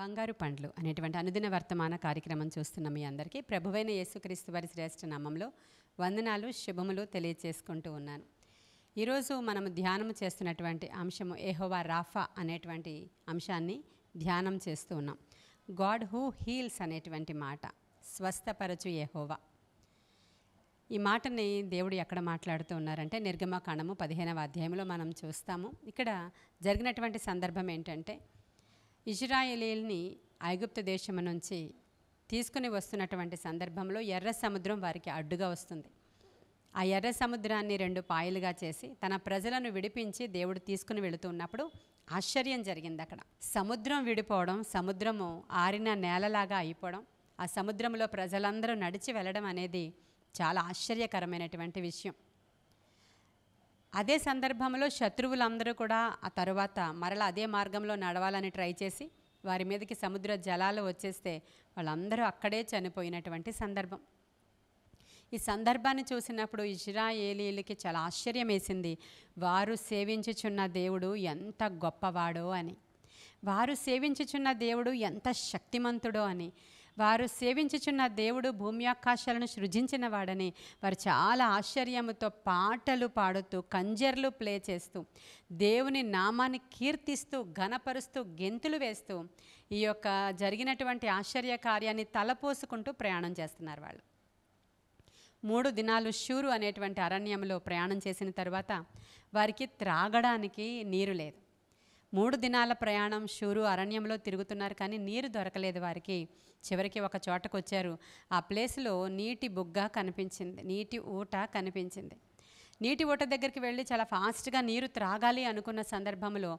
బంగారు పండ్లు అనేటువంటి అనుదిన వర్తమాన కార్యక్రమం చూస్తున్న మీ అందరికీ ప్రభువైన యేసుక్రీస్తు వారి శ్రేష్ఠ నామంలో వందనాలు శుభములు తెలియచేసుకుంటూ ఉన్నాను ఈరోజు మనము ధ్యానం చేస్తున్నటువంటి అంశము ఏహోవా రాఫా అనేటువంటి అంశాన్ని ధ్యానం చేస్తూ ఉన్నాం గాడ్ హూ హీల్స్ అనేటువంటి మాట స్వస్థపరచు ఏహోవా ఈ మాటని దేవుడు ఎక్కడ మాట్లాడుతూ ఉన్నారంటే నిర్గమకాండము పదిహేనవ అధ్యాయంలో మనం చూస్తాము ఇక్కడ జరిగినటువంటి సందర్భం ఏంటంటే ఇజ్రాయేలీల్ని ఐగుప్త దేశం నుంచి తీసుకుని వస్తున్నటువంటి సందర్భంలో ఎర్ర సముద్రం వారికి అడ్డుగా వస్తుంది ఆ ఎర్ర సముద్రాన్ని రెండు పాయలుగా చేసి తన ప్రజలను విడిపించి దేవుడు తీసుకుని వెళుతున్నప్పుడు ఆశ్చర్యం జరిగింది అక్కడ సముద్రం విడిపోవడం సముద్రము ఆరిన నేలలాగా అయిపోవడం ఆ సముద్రంలో ప్రజలందరూ నడిచి వెళ్ళడం అనేది చాలా ఆశ్చర్యకరమైనటువంటి విషయం అదే సందర్భంలో శత్రువులందరూ కూడా ఆ తరువాత మరలా అదే మార్గంలో నడవాలని ట్రై చేసి వారి మీదకి సముద్ర జలాలు వచ్చేస్తే వాళ్ళందరూ అక్కడే చనిపోయినటువంటి సందర్భం ఈ సందర్భాన్ని చూసినప్పుడు ఇజ్రాయేలీలకి చాలా ఆశ్చర్యం వేసింది వారు సేవించుచున్న దేవుడు ఎంత గొప్పవాడో అని వారు సేవించుచున్న దేవుడు ఎంత శక్తిమంతుడో అని వారు సేవించుచున్న దేవుడు భూమి ఆకాశాలను సృజించిన వాడని వారు చాలా ఆశ్చర్యముతో పాటలు పాడుతూ కంజర్లు ప్లే చేస్తూ దేవుని నామాన్ని కీర్తిస్తూ ఘనపరుస్తూ గెంతులు వేస్తూ ఈ యొక్క జరిగినటువంటి ఆశ్చర్య కార్యాన్ని తలపోసుకుంటూ ప్రయాణం చేస్తున్నారు వాళ్ళు మూడు దినాలు షూరు అనేటువంటి అరణ్యంలో ప్రయాణం చేసిన తర్వాత వారికి త్రాగడానికి నీరు లేదు మూడు దినాల ప్రయాణం షూరు అరణ్యంలో తిరుగుతున్నారు కానీ నీరు దొరకలేదు వారికి చివరికి ఒక చోటకు వచ్చారు ఆ ప్లేస్లో నీటి బుగ్గ కనిపించింది నీటి ఊట కనిపించింది నీటి ఊట దగ్గరికి వెళ్ళి చాలా ఫాస్ట్గా నీరు త్రాగాలి అనుకున్న సందర్భంలో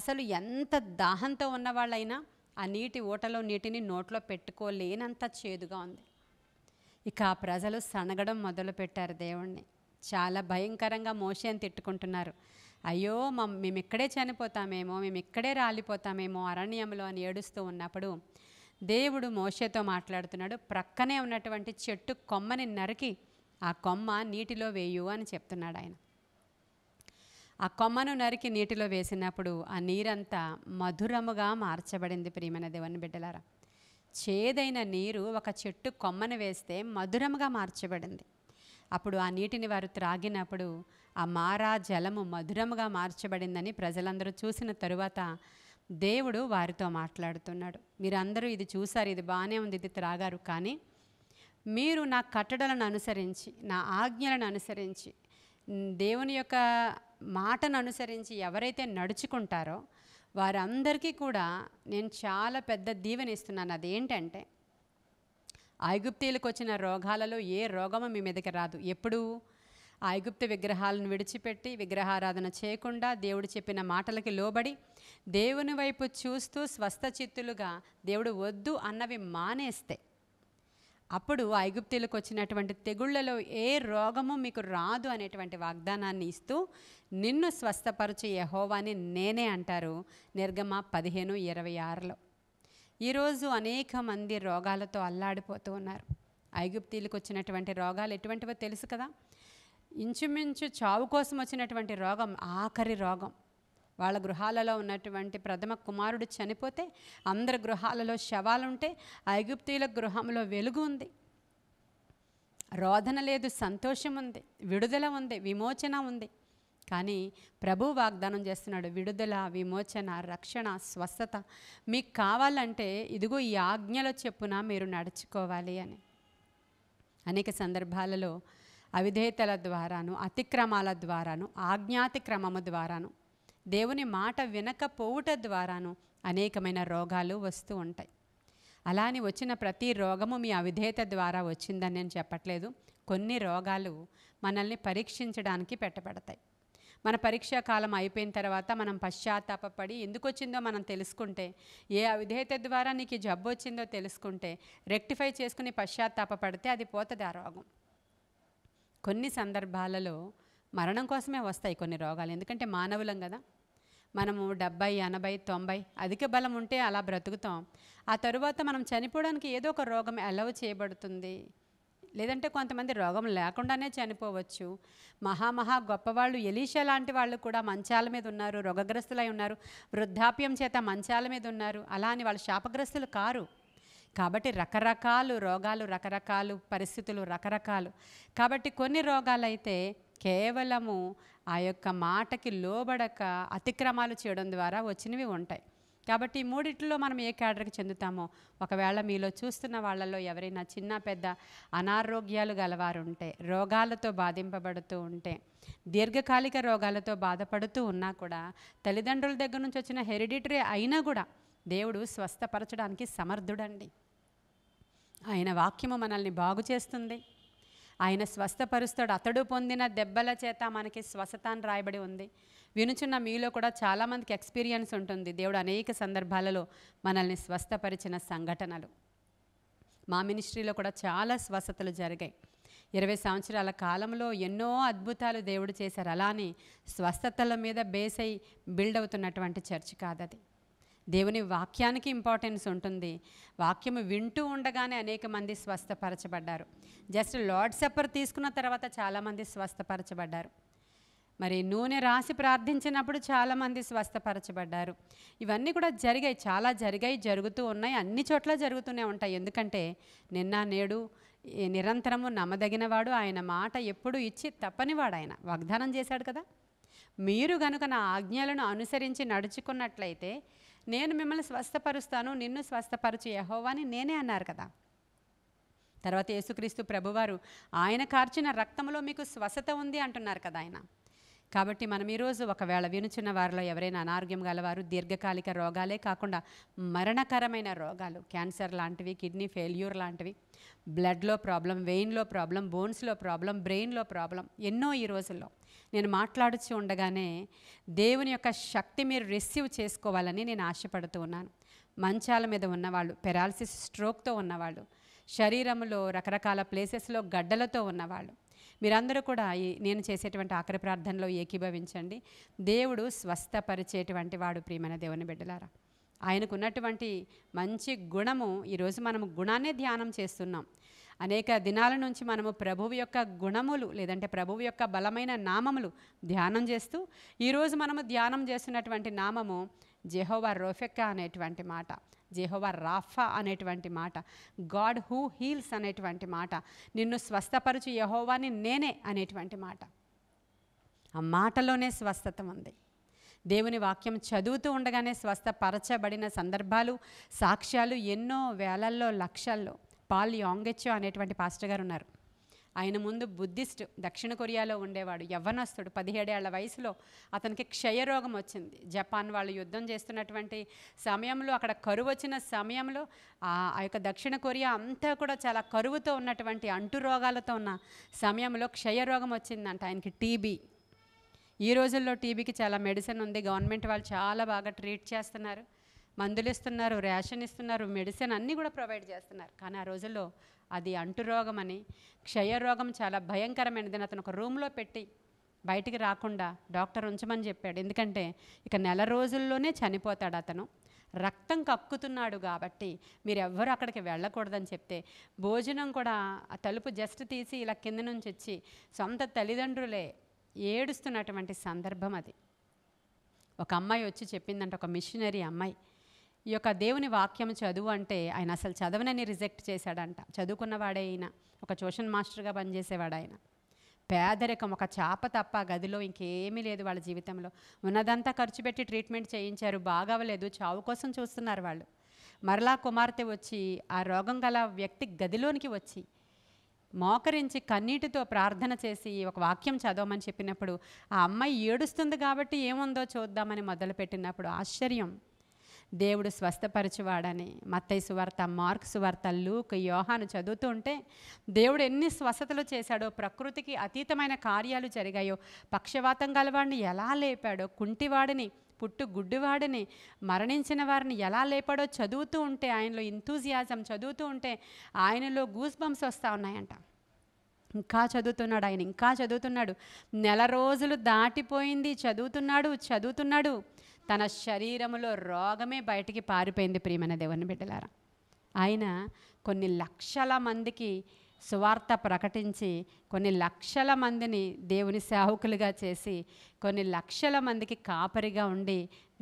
అసలు ఎంత దాహంతో ఉన్నవాళ్ళైనా ఆ నీటి ఊటలో నీటిని నోట్లో పెట్టుకోలేనంత చేదుగా ఉంది ఇక ఆ ప్రజలు సనగడం మొదలుపెట్టారు దేవుణ్ణి చాలా భయంకరంగా మోసేని తిట్టుకుంటున్నారు అయ్యో మేము ఇక్కడే చనిపోతామేమో మేము ఇక్కడే రాలిపోతామేమో అరణ్యంలో అని ఏడుస్తూ ఉన్నప్పుడు దేవుడు మోషేతో మాట్లాడుతున్నాడు ప్రక్కనే ఉన్నటువంటి చెట్టు కొమ్మని నరికి ఆ కొమ్మ నీటిలో వేయు అని చెప్తున్నాడు ఆయన ఆ కొమ్మను నరికి నీటిలో వేసినప్పుడు ఆ నీరంతా మధురముగా మార్చబడింది ప్రియమైన దేవుని బిడ్డలారా చేదైన నీరు ఒక చెట్టు కొమ్మను వేస్తే మధురముగా మార్చబడింది అప్పుడు ఆ నీటిని వారు త్రాగినప్పుడు ఆ మారా జలము మధురముగా మార్చబడిందని ప్రజలందరూ చూసిన తరువాత దేవుడు వారితో మాట్లాడుతున్నాడు మీరందరూ ఇది చూశారు ఇది బాగానే ఉంది ఇది త్రాగారు కానీ మీరు నా కట్టడలను అనుసరించి నా ఆజ్ఞలను అనుసరించి దేవుని యొక్క మాటను అనుసరించి ఎవరైతే నడుచుకుంటారో వారందరికీ కూడా నేను చాలా పెద్ద దీవెనిస్తున్నాను అదేంటంటే ఐగుప్తీలకు వచ్చిన రోగాలలో ఏ రోగము మీ మీదకి రాదు ఎప్పుడు ఐగుప్తు విగ్రహాలను విడిచిపెట్టి విగ్రహారాధన చేయకుండా దేవుడు చెప్పిన మాటలకి లోబడి దేవుని వైపు చూస్తూ స్వస్థ చిత్తులుగా దేవుడు వద్దు అన్నవి మానేస్తే అప్పుడు ఐగుప్తీలకు వచ్చినటువంటి తెగుళ్లలో ఏ రోగము మీకు రాదు అనేటువంటి వాగ్దానాన్ని ఇస్తూ నిన్ను స్వస్థపరచు యహోవాని నేనే అంటారు నిర్గమ పదిహేను ఇరవై ఆరులో ఈరోజు అనేక మంది రోగాలతో అల్లాడిపోతూ ఉన్నారు ఐగుప్తీలకు వచ్చినటువంటి రోగాలు ఎటువంటివో తెలుసు కదా ఇంచుమించు చావు కోసం వచ్చినటువంటి రోగం ఆఖరి రోగం వాళ్ళ గృహాలలో ఉన్నటువంటి ప్రథమ కుమారుడు చనిపోతే అందరి గృహాలలో శవాలుంటే ఐగుప్తీల గృహంలో వెలుగు ఉంది రోధన లేదు సంతోషం ఉంది విడుదల ఉంది విమోచన ఉంది కానీ ప్రభు వాగ్దానం చేస్తున్నాడు విడుదల విమోచన రక్షణ స్వస్థత మీకు కావాలంటే ఇదిగో ఈ ఆజ్ఞల చెప్పున మీరు నడుచుకోవాలి అని అనేక సందర్భాలలో అవిధేయతల ద్వారాను అతిక్రమాల ద్వారాను ఆజ్ఞాతిక్రమము ద్వారాను దేవుని మాట వినకపోవుట ద్వారాను అనేకమైన రోగాలు వస్తూ ఉంటాయి అలా అని వచ్చిన ప్రతి రోగము మీ అవిధేయత ద్వారా వచ్చిందని నేను చెప్పట్లేదు కొన్ని రోగాలు మనల్ని పరీక్షించడానికి పెట్టబడతాయి మన పరీక్షా కాలం అయిపోయిన తర్వాత మనం పశ్చాత్తాపడి ఎందుకు వచ్చిందో మనం తెలుసుకుంటే ఏ అవిధేయత ద్వారా నీకు జబ్బు వచ్చిందో తెలుసుకుంటే రెక్టిఫై చేసుకుని పశ్చాత్తాపడితే అది పోతుంది ఆ రోగం కొన్ని సందర్భాలలో మరణం కోసమే వస్తాయి కొన్ని రోగాలు ఎందుకంటే మానవులం కదా మనము డెబ్బై ఎనభై తొంభై అధిక బలం ఉంటే అలా బ్రతుకుతాం ఆ తరువాత మనం చనిపోవడానికి ఏదో ఒక రోగం అలవ్ చేయబడుతుంది లేదంటే కొంతమంది రోగం లేకుండానే చనిపోవచ్చు మహామహా గొప్పవాళ్ళు ఎలీషా లాంటి వాళ్ళు కూడా మంచాల మీద ఉన్నారు రోగగ్రస్తులై ఉన్నారు వృద్ధాప్యం చేత మంచాల మీద ఉన్నారు అలా అని వాళ్ళు శాపగ్రస్తులు కారు కాబట్టి రకరకాలు రోగాలు రకరకాలు పరిస్థితులు రకరకాలు కాబట్టి కొన్ని రోగాలైతే కేవలము ఆ యొక్క మాటకి లోబడక అతిక్రమాలు చేయడం ద్వారా వచ్చినవి ఉంటాయి కాబట్టి ఈ మూడిట్లో మనం ఏ క్యాడర్కి చెందుతామో ఒకవేళ మీలో చూస్తున్న వాళ్ళలో ఎవరైనా చిన్న పెద్ద అనారోగ్యాలు గలవారు ఉంటే రోగాలతో బాధింపబడుతూ ఉంటే దీర్ఘకాలిక రోగాలతో బాధపడుతూ ఉన్నా కూడా తల్లిదండ్రుల దగ్గర నుంచి వచ్చిన హెరిడిటరీ అయినా కూడా దేవుడు స్వస్థపరచడానికి సమర్థుడండి ఆయన వాక్యము మనల్ని బాగు చేస్తుంది ఆయన స్వస్థపరుస్తాడు అతడు పొందిన దెబ్బల చేత మనకి స్వస్థతాన్ని రాయబడి ఉంది వినుచున్న మీలో కూడా చాలామందికి ఎక్స్పీరియన్స్ ఉంటుంది దేవుడు అనేక సందర్భాలలో మనల్ని స్వస్థపరిచిన సంఘటనలు మా మినిస్ట్రీలో కూడా చాలా స్వస్థతలు జరిగాయి ఇరవై సంవత్సరాల కాలంలో ఎన్నో అద్భుతాలు దేవుడు చేశారు అలానే స్వస్థతల మీద బేస్ అయి బిల్డ్ అవుతున్నటువంటి చర్చ్ కాదది దేవుని వాక్యానికి ఇంపార్టెన్స్ ఉంటుంది వాక్యము వింటూ ఉండగానే అనేక మంది స్వస్థపరచబడ్డారు జస్ట్ లార్డ్ సెప్పర్ తీసుకున్న తర్వాత చాలామంది స్వస్థపరచబడ్డారు మరి నూనె రాసి ప్రార్థించినప్పుడు చాలామంది స్వస్థపరచబడ్డారు ఇవన్నీ కూడా జరిగాయి చాలా జరిగాయి జరుగుతూ ఉన్నాయి అన్ని చోట్ల జరుగుతూనే ఉంటాయి ఎందుకంటే నిన్న నేడు నిరంతరము నమ్మదగినవాడు ఆయన మాట ఎప్పుడు ఇచ్చి తప్పనివాడు ఆయన వాగ్దానం చేశాడు కదా మీరు గనుక నా ఆజ్ఞలను అనుసరించి నడుచుకున్నట్లయితే నేను మిమ్మల్ని స్వస్థపరుస్తాను నిన్ను స్వస్థపరచు యహోవాని నేనే అన్నారు కదా తర్వాత యేసుక్రీస్తు ప్రభువారు ఆయన కార్చిన రక్తంలో మీకు స్వస్థత ఉంది అంటున్నారు కదా ఆయన కాబట్టి మనం ఈరోజు ఒకవేళ వినుచున్న వారిలో ఎవరైనా అనారోగ్యం గలవారు దీర్ఘకాలిక రోగాలే కాకుండా మరణకరమైన రోగాలు క్యాన్సర్ లాంటివి కిడ్నీ ఫెయిల్యూర్ లాంటివి బ్లడ్లో ప్రాబ్లం వెయిన్లో ప్రాబ్లం బోన్స్లో ప్రాబ్లం బ్రెయిన్లో ప్రాబ్లం ఎన్నో ఈ రోజుల్లో నేను మాట్లాడుచు ఉండగానే దేవుని యొక్క శక్తి మీరు రిసీవ్ చేసుకోవాలని నేను ఆశపడుతూ ఉన్నాను మంచాల మీద ఉన్నవాళ్ళు పెరాలసిస్ స్ట్రోక్తో ఉన్నవాళ్ళు శరీరంలో రకరకాల ప్లేసెస్లో గడ్డలతో ఉన్నవాళ్ళు మీరందరూ కూడా నేను చేసేటువంటి ఆఖరి ప్రార్థనలో ఏకీభవించండి దేవుడు స్వస్థపరిచేటువంటి వాడు ప్రియమైన దేవుని బిడ్డలారా ఆయనకు ఉన్నటువంటి మంచి గుణము ఈరోజు మనము గుణాన్నే ధ్యానం చేస్తున్నాం అనేక దినాల నుంచి మనము ప్రభువు యొక్క గుణములు లేదంటే ప్రభువు యొక్క బలమైన నామములు ధ్యానం చేస్తూ ఈరోజు మనము ధ్యానం చేస్తున్నటువంటి నామము జెహోవా రోఫెక్క అనేటువంటి మాట జెహోవా రాఫా అనేటువంటి మాట గాడ్ హూ హీల్స్ అనేటువంటి మాట నిన్ను స్వస్థపరచు యహోవాని నేనే అనేటువంటి మాట ఆ మాటలోనే స్వస్థత ఉంది దేవుని వాక్యం చదువుతూ ఉండగానే స్వస్థపరచబడిన సందర్భాలు సాక్ష్యాలు ఎన్నో వేలల్లో లక్షల్లో పాల్ యాంగెచ్చో అనేటువంటి పాస్టర్ గారు ఉన్నారు ఆయన ముందు బుద్ధిస్ట్ దక్షిణ కొరియాలో ఉండేవాడు యవ్వనస్తుడు పదిహేడేళ్ల వయసులో అతనికి క్షయరోగం వచ్చింది జపాన్ వాళ్ళు యుద్ధం చేస్తున్నటువంటి సమయంలో అక్కడ కరువు వచ్చిన సమయంలో ఆ యొక్క దక్షిణ కొరియా అంతా కూడా చాలా కరువుతో ఉన్నటువంటి అంటు రోగాలతో ఉన్న సమయంలో క్షయరోగం వచ్చిందంట ఆయనకి టీబీ ఈ రోజుల్లో టీబీకి చాలా మెడిసిన్ ఉంది గవర్నమెంట్ వాళ్ళు చాలా బాగా ట్రీట్ చేస్తున్నారు మందులు ఇస్తున్నారు రేషన్ ఇస్తున్నారు మెడిసిన్ అన్నీ కూడా ప్రొవైడ్ చేస్తున్నారు కానీ ఆ రోజుల్లో అది అంటురోగమని క్షయరోగం చాలా భయంకరమైనదని అతను ఒక రూమ్లో పెట్టి బయటికి రాకుండా డాక్టర్ ఉంచమని చెప్పాడు ఎందుకంటే ఇక నెల రోజుల్లోనే చనిపోతాడు అతను రక్తం కక్కుతున్నాడు కాబట్టి మీరు ఎవ్వరూ అక్కడికి వెళ్ళకూడదని చెప్తే భోజనం కూడా ఆ తలుపు జస్ట్ తీసి ఇలా కింద నుంచి వచ్చి సొంత తల్లిదండ్రులే ఏడుస్తున్నటువంటి సందర్భం అది ఒక అమ్మాయి వచ్చి చెప్పిందంటే ఒక మిషనరీ అమ్మాయి ఈ యొక్క దేవుని వాక్యం చదువు అంటే ఆయన అసలు చదవనని రిజెక్ట్ చేశాడంట చదువుకున్నవాడే ఈయన ఒక ట్యూషన్ మాస్టర్గా పనిచేసేవాడు ఆయన పేదరికం ఒక చేప తప్ప గదిలో ఇంకేమీ లేదు వాళ్ళ జీవితంలో ఉన్నదంతా ఖర్చు పెట్టి ట్రీట్మెంట్ చేయించారు బాగవలేదు చావు కోసం చూస్తున్నారు వాళ్ళు మరలా కుమార్తె వచ్చి ఆ రోగం గల వ్యక్తి గదిలోనికి వచ్చి మోకరించి కన్నీటితో ప్రార్థన చేసి ఒక వాక్యం చదవమని చెప్పినప్పుడు ఆ అమ్మాయి ఏడుస్తుంది కాబట్టి ఏముందో చూద్దామని మొదలుపెట్టినప్పుడు ఆశ్చర్యం దేవుడు స్వస్థపరచువాడని మత్తయ్య సువార్త మార్క్ సువార్త లూక్ యోహాను చదువుతుంటే దేవుడు ఎన్ని స్వస్థతలు చేశాడో ప్రకృతికి అతీతమైన కార్యాలు జరిగాయో పక్షవాతం గలవాడిని ఎలా లేపాడో కుంటివాడిని పుట్టు గుడ్డివాడిని మరణించిన వారిని ఎలా లేపాడో చదువుతూ ఉంటే ఆయనలో ఇంతూజియాజం చదువుతూ ఉంటే ఆయనలో గూస్ బంప్స్ వస్తూ ఉన్నాయంట ఇంకా చదువుతున్నాడు ఆయన ఇంకా చదువుతున్నాడు నెల రోజులు దాటిపోయింది చదువుతున్నాడు చదువుతున్నాడు తన శరీరంలో రోగమే బయటికి పారిపోయింది ప్రియమైన దేవుని బిడ్డలారా ఆయన కొన్ని లక్షల మందికి సువార్త ప్రకటించి కొన్ని లక్షల మందిని దేవుని సేవకులుగా చేసి కొన్ని లక్షల మందికి కాపరిగా ఉండి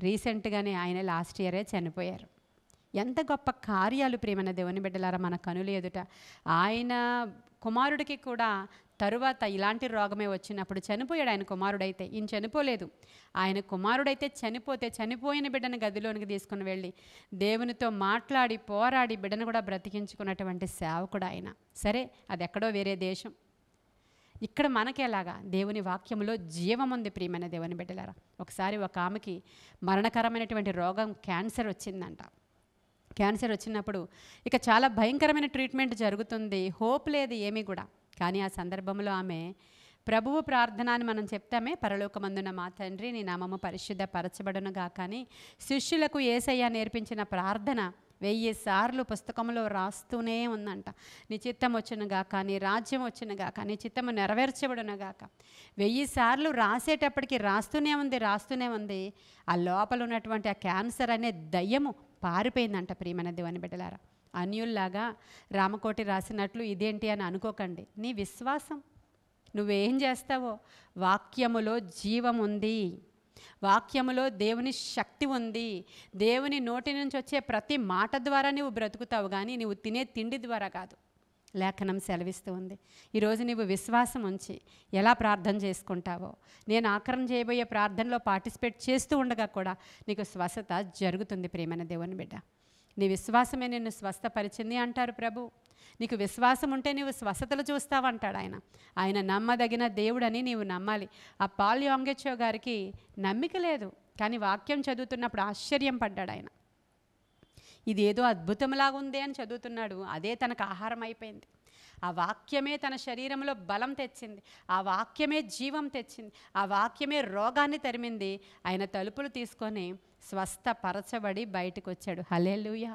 రీసెంట్గానే ఆయన లాస్ట్ ఇయరే చనిపోయారు ఎంత గొప్ప కార్యాలు ప్రియమైన దేవుని బిడ్డలారా మన కనులు ఎదుట ఆయన కుమారుడికి కూడా తరువాత ఇలాంటి రోగమే వచ్చినప్పుడు చనిపోయాడు ఆయన కుమారుడైతే ఈయన చనిపోలేదు ఆయన కుమారుడైతే చనిపోతే చనిపోయిన బిడ్డను గదిలోనికి తీసుకుని వెళ్ళి దేవునితో మాట్లాడి పోరాడి బిడ్డను కూడా బ్రతికించుకున్నటువంటి సేవకుడు ఆయన సరే అది ఎక్కడో వేరే దేశం ఇక్కడ మనకేలాగా దేవుని వాక్యంలో జీవం ఉంది ప్రియమైన దేవుని బిడ్డలారా ఒకసారి ఒక ఆమెకి మరణకరమైనటువంటి రోగం క్యాన్సర్ వచ్చిందంట క్యాన్సర్ వచ్చినప్పుడు ఇక చాలా భయంకరమైన ట్రీట్మెంట్ జరుగుతుంది హోప్ లేదు ఏమీ కూడా కానీ ఆ సందర్భంలో ఆమె ప్రభువు ప్రార్థన అని మనం చెప్తామే పరలోకమందున మా తండ్రి నీ నామము పరిశుద్ధ పరచబడునుగా కానీ శిష్యులకు ఏసయ్య నేర్పించిన ప్రార్థన వెయ్యి సార్లు పుస్తకంలో రాస్తూనే ఉందంట నీ చిత్తం వచ్చినగా నీ రాజ్యం వచ్చినగాక నీ చిత్తము గాక వెయ్యి సార్లు రాసేటప్పటికి రాస్తూనే ఉంది రాస్తూనే ఉంది ఆ లోపల ఉన్నటువంటి ఆ క్యాన్సర్ అనే దయ్యము పారిపోయిందంట ప్రియమైన దేవుని బిడ్డలారా అన్యుల్లాగా రామకోటి రాసినట్లు ఇదేంటి అని అనుకోకండి నీ విశ్వాసం నువ్వేం చేస్తావో వాక్యములో జీవం ఉంది వాక్యములో దేవుని శక్తి ఉంది దేవుని నోటి నుంచి వచ్చే ప్రతి మాట ద్వారా నువ్వు బ్రతుకుతావు కానీ నువ్వు తినే తిండి ద్వారా కాదు లేఖనం సెలవిస్తూ ఉంది ఈరోజు నువ్వు విశ్వాసం ఉంచి ఎలా ప్రార్థన చేసుకుంటావో నేను ఆకరణ చేయబోయే ప్రార్థనలో పార్టిసిపేట్ చేస్తూ ఉండగా కూడా నీకు స్వస్థత జరుగుతుంది ప్రేమైన దేవుని బిడ్డ నీ విశ్వాసమే నిన్ను స్వస్థపరిచింది అంటారు ప్రభు నీకు విశ్వాసం ఉంటే నీవు స్వస్థతలు చూస్తావంటాడు ఆయన ఆయన నమ్మదగిన దేవుడని నీవు నమ్మాలి ఆ పాల్ యాంగెచ్చో గారికి నమ్మిక లేదు కానీ వాక్యం చదువుతున్నప్పుడు ఆశ్చర్యం పడ్డాడు ఆయన ఇదేదో అద్భుతంలాగా ఉంది అని చదువుతున్నాడు అదే తనకు ఆహారం అయిపోయింది ఆ వాక్యమే తన శరీరంలో బలం తెచ్చింది ఆ వాక్యమే జీవం తెచ్చింది ఆ వాక్యమే రోగాన్ని తరిమింది ఆయన తలుపులు తీసుకొని స్వస్థపరచబడి బయటకు వచ్చాడు హలేలుయ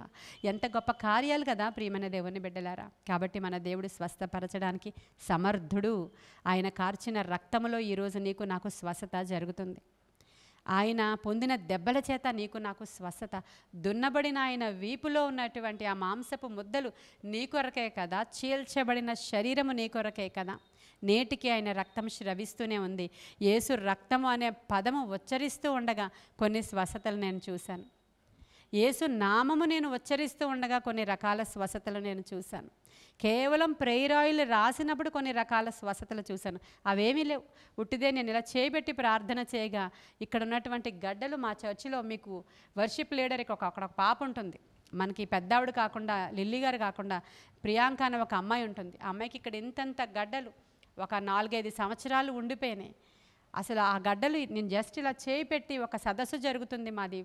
ఎంత గొప్ప కార్యాలు కదా ప్రియమైన దేవుని బిడ్డలారా కాబట్టి మన దేవుడు స్వస్థపరచడానికి సమర్థుడు ఆయన కార్చిన రక్తములో ఈరోజు నీకు నాకు స్వస్థత జరుగుతుంది ఆయన పొందిన దెబ్బల చేత నీకు నాకు స్వస్థత దున్నబడిన ఆయన వీపులో ఉన్నటువంటి ఆ మాంసపు ముద్దలు నీ కొరకే కదా చీల్చబడిన శరీరము నీ కొరకే కదా నేటికి ఆయన రక్తం శ్రవిస్తూనే ఉంది యేసు రక్తము అనే పదము ఉచ్చరిస్తూ ఉండగా కొన్ని స్వసతలు నేను చూశాను యేసు నామము నేను ఉచ్చరిస్తూ ఉండగా కొన్ని రకాల స్వసతలు నేను చూశాను కేవలం ప్రేరాయిల్ ఆయిల్ రాసినప్పుడు కొన్ని రకాల స్వసతలు చూశాను అవేమీ లేవు ఉట్టిదే నేను ఇలా చేయబెట్టి ప్రార్థన చేయగా ఇక్కడ ఉన్నటువంటి గడ్డలు మా చర్చిలో మీకు వర్షిప్ లీడర్కి ఒక అక్కడ పాప ఉంటుంది మనకి పెద్దావిడ కాకుండా లిల్లీ గారు కాకుండా ప్రియాంక అనే ఒక అమ్మాయి ఉంటుంది ఆ అమ్మాయికి ఇక్కడ ఇంతంత గడ్డలు ఒక నాలుగైదు సంవత్సరాలు ఉండిపోయినాయి అసలు ఆ గడ్డలు నేను జస్ట్ ఇలా చేయి పెట్టి ఒక సదస్సు జరుగుతుంది మాది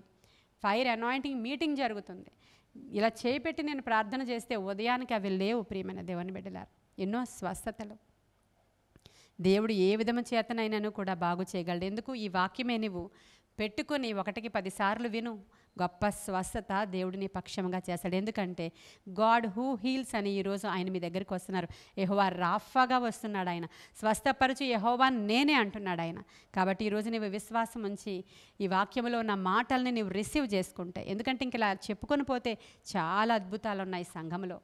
ఫైర్ అనాయింటింగ్ మీటింగ్ జరుగుతుంది ఇలా చేయి పెట్టి నేను ప్రార్థన చేస్తే ఉదయానికి అవి లేవు ప్రియమైన దేవుని బిడ్డలారు ఎన్నో స్వస్థతలు దేవుడు ఏ విధము చేతనైనాను కూడా బాగు చేయగలడు ఎందుకు ఈ వాక్యమే నువ్వు పెట్టుకుని ఒకటికి పదిసార్లు విను గొప్ప స్వస్థత దేవుడిని పక్షంగా చేశాడు ఎందుకంటే గాడ్ హూ హీల్స్ అని ఈరోజు ఆయన మీ దగ్గరికి వస్తున్నారు యహోవా రాఫాగా వస్తున్నాడు ఆయన స్వస్థపరచు యహోవా నేనే అంటున్నాడు ఆయన కాబట్టి ఈరోజు నువ్వు విశ్వాసం ఉంచి ఈ వాక్యంలో ఉన్న మాటల్ని నువ్వు రిసీవ్ చేసుకుంటే ఎందుకంటే ఇంక ఇలా చెప్పుకొని పోతే చాలా అద్భుతాలు ఉన్నాయి సంఘంలో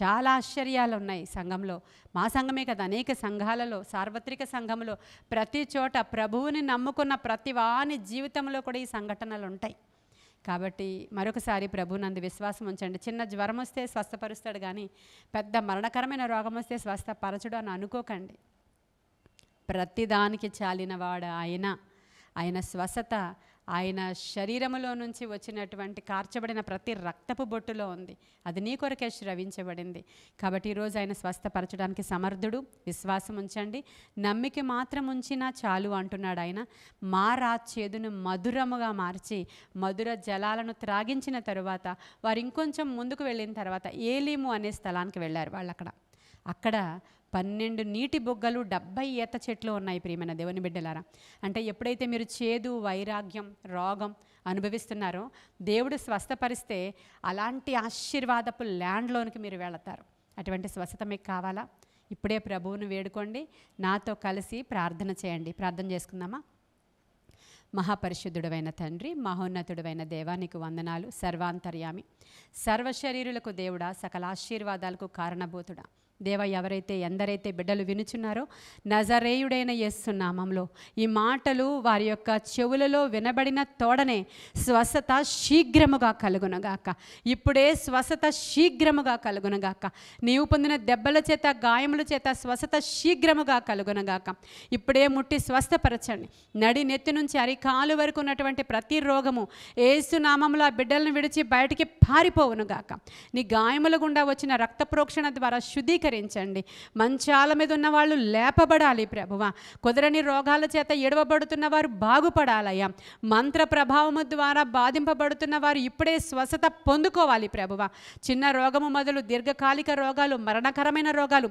చాలా ఆశ్చర్యాలు ఉన్నాయి సంఘంలో మా సంఘమే కదా అనేక సంఘాలలో సార్వత్రిక సంఘంలో ప్రతి చోట ప్రభువుని నమ్ముకున్న ప్రతి వాని జీవితంలో కూడా ఈ సంఘటనలు ఉంటాయి కాబట్టి మరొకసారి ప్రభు విశ్వాసం ఉంచండి చిన్న జ్వరం వస్తే స్వస్థపరుస్తాడు కానీ పెద్ద మరణకరమైన రోగం వస్తే స్వస్థపరచడు అని అనుకోకండి ప్రతిదానికి చాలినవాడు ఆయన ఆయన స్వస్థత ఆయన శరీరములో నుంచి వచ్చినటువంటి కార్చబడిన ప్రతి రక్తపు బొట్టులో ఉంది అది నీ కొరకే శ్రవించబడింది కాబట్టి ఈరోజు ఆయన స్వస్థపరచడానికి సమర్థుడు విశ్వాసం ఉంచండి నమ్మిక మాత్రం ఉంచినా చాలు అంటున్నాడు ఆయన మా చేదును మధురముగా మార్చి మధుర జలాలను త్రాగించిన తరువాత వారు ఇంకొంచెం ముందుకు వెళ్ళిన తర్వాత ఏలీము అనే స్థలానికి వెళ్ళారు వాళ్ళు అక్కడ అక్కడ పన్నెండు నీటి బొగ్గలు డెబ్బై ఏత చెట్లు ఉన్నాయి ప్రియమైన దేవుని బిడ్డలారా అంటే ఎప్పుడైతే మీరు చేదు వైరాగ్యం రోగం అనుభవిస్తున్నారో దేవుడు స్వస్థపరిస్తే అలాంటి ఆశీర్వాదపు ల్యాండ్లోనికి మీరు వెళతారు అటువంటి స్వస్థత మీకు కావాలా ఇప్పుడే ప్రభువును వేడుకోండి నాతో కలిసి ప్రార్థన చేయండి ప్రార్థన చేసుకుందామా మహాపరిశుద్ధుడైన తండ్రి మహోన్నతుడైన దేవానికి వందనాలు సర్వాంతర్యామి సర్వశరీరులకు దేవుడా సకల ఆశీర్వాదాలకు కారణభూతుడా దేవ ఎవరైతే ఎందరైతే బిడ్డలు వినుచున్నారో నజరేయుడైన నామంలో ఈ మాటలు వారి యొక్క చెవులలో వినబడిన తోడనే స్వస్థత శీఘ్రముగా కలుగునగాక ఇప్పుడే స్వస్థత శీఘ్రముగా కలుగునగాక నీవు పొందిన దెబ్బల చేత గాయముల చేత స్వస్థత శీఘ్రముగా కలుగునగాక ఇప్పుడే ముట్టి స్వస్థపరచండి నడి నెత్తి నుంచి అరికాలు వరకు ఉన్నటువంటి ప్రతి రోగము ఏసునామంలో ఆ బిడ్డలను విడిచి బయటికి పారిపోవునుగాక నీ గాయముల గుండా వచ్చిన రక్త ప్రోక్షణ ద్వారా శుద్ధి స్వీకరించండి మంచాల మీద ఉన్న వాళ్ళు లేపబడాలి ప్రభువ కుదరని రోగాల చేత ఎడవబడుతున్న వారు బాగుపడాలయ్యా మంత్ర ప్రభావము ద్వారా బాధింపబడుతున్న వారు ఇప్పుడే స్వస్థత పొందుకోవాలి ప్రభువ చిన్న రోగము మొదలు దీర్ఘకాలిక రోగాలు మరణకరమైన రోగాలు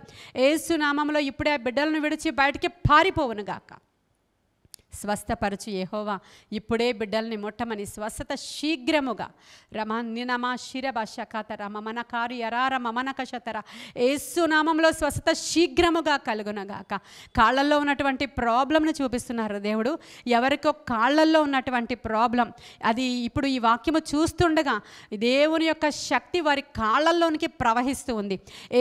ఏసునామంలో ఇప్పుడే బిడ్డలను విడిచి బయటికి పారిపోవునుగాక స్వస్థపరచు ఏహోవా ఇప్పుడే బిడ్డల్ని మొట్టమని స్వస్థత శీఘ్రముగా రమ నినమ శిరభాష కథ రమమన కారు ఎరార మమన కషతర నామంలో స్వస్థత శీఘ్రముగా కలుగునగాక కాళ్ళల్లో ఉన్నటువంటి ప్రాబ్లంను చూపిస్తున్నారు దేవుడు ఎవరికో కాళ్ళల్లో ఉన్నటువంటి ప్రాబ్లం అది ఇప్పుడు ఈ వాక్యము చూస్తుండగా దేవుని యొక్క శక్తి వారి కాళ్ళల్లోనికి ప్రవహిస్తూ ఉంది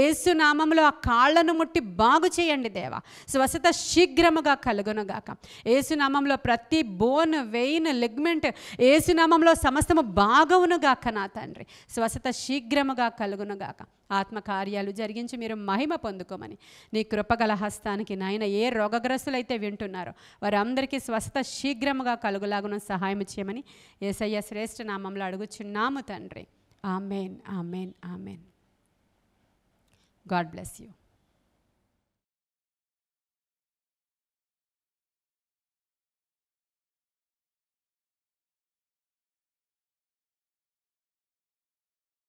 ఏసు నామంలో ఆ కాళ్ళను ముట్టి బాగు చేయండి దేవా స్వస్థత శీఘ్రముగా కలుగునగాక ఏసు నామంలో ప్రతి బోన్ వెయిన్ లిగ్మెంట్ ఏసునామంలో సమస్తము బాగవునుగాక నా తండ్రి స్వస్థత శీఘ్రముగా కలుగునుగాక ఆత్మకార్యాలు జరిగించి మీరు మహిమ పొందుకోమని నీ కృపగల హస్తానికి నాయన ఏ రోగగ్రస్తులైతే వింటున్నారో వారందరికీ స్వస్థత శీఘ్రముగా కలుగులాగున సహాయం చేయమని ఏసయ్య శ్రేష్ఠ నామంలో అడుగుచున్నాము తండ్రి amen amen amen God bless you